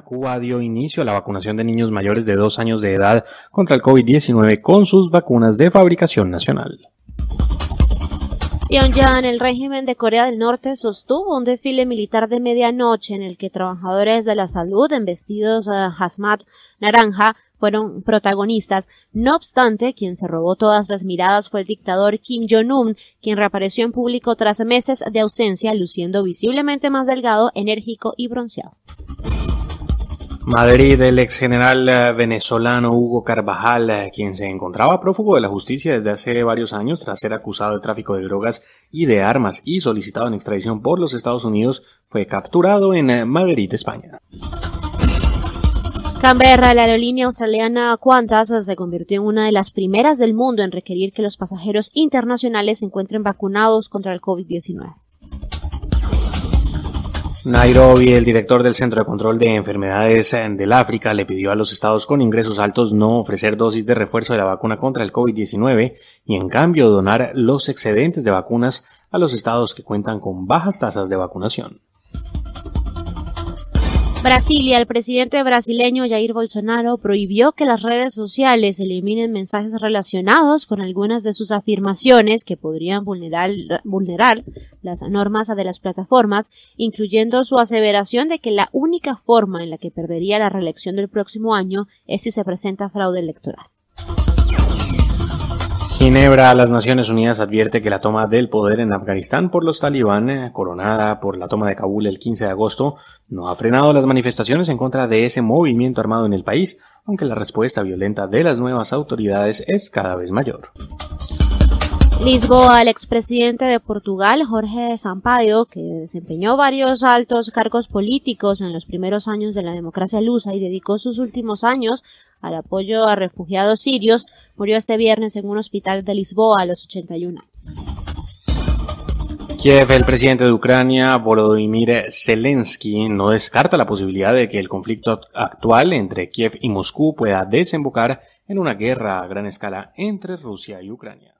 Cuba dio inicio a la vacunación de niños mayores de 2 años de edad contra el COVID-19 con sus vacunas de fabricación nacional. Y ya en el régimen de Corea del Norte sostuvo un desfile militar de medianoche en el que trabajadores de la salud en vestidos a eh, hazmat naranja fueron protagonistas. No obstante, quien se robó todas las miradas fue el dictador Kim Jong-un, quien reapareció en público tras meses de ausencia, luciendo visiblemente más delgado, enérgico y bronceado. Madrid, el ex general eh, venezolano Hugo Carvajal, eh, quien se encontraba prófugo de la justicia desde hace varios años tras ser acusado de tráfico de drogas y de armas y solicitado en extradición por los Estados Unidos, fue capturado en eh, Madrid, España. Canberra, la aerolínea australiana Qantas se convirtió en una de las primeras del mundo en requerir que los pasajeros internacionales se encuentren vacunados contra el COVID-19. Nairobi, el director del Centro de Control de Enfermedades eh, del África, le pidió a los estados con ingresos altos no ofrecer dosis de refuerzo de la vacuna contra el COVID-19 y en cambio donar los excedentes de vacunas a los estados que cuentan con bajas tasas de vacunación. Brasilia, el presidente brasileño Jair Bolsonaro prohibió que las redes sociales eliminen mensajes relacionados con algunas de sus afirmaciones que podrían vulnerar, vulnerar, las normas de las plataformas, incluyendo su aseveración de que la única forma en la que perdería la reelección del próximo año es si se presenta fraude electoral. Ginebra, las Naciones Unidas advierte que la toma del poder en Afganistán por los talibanes, eh, coronada por la toma de Kabul el 15 de agosto, no ha frenado las manifestaciones en contra de ese movimiento armado en el país, aunque la respuesta violenta de las nuevas autoridades es cada vez mayor. Lisboa, el expresidente de Portugal, Jorge Sampaio, que desempeñó varios altos cargos políticos en los primeros años de la democracia lusa y dedicó sus últimos años al apoyo a refugiados sirios, murió este viernes en un hospital de Lisboa a los 81 años. Kiev, el presidente de Ucrania, Volodymyr Zelensky, no descarta la posibilidad de que el conflicto actual entre Kiev y Moscú pueda desembocar en una guerra a gran escala entre Rusia y Ucrania.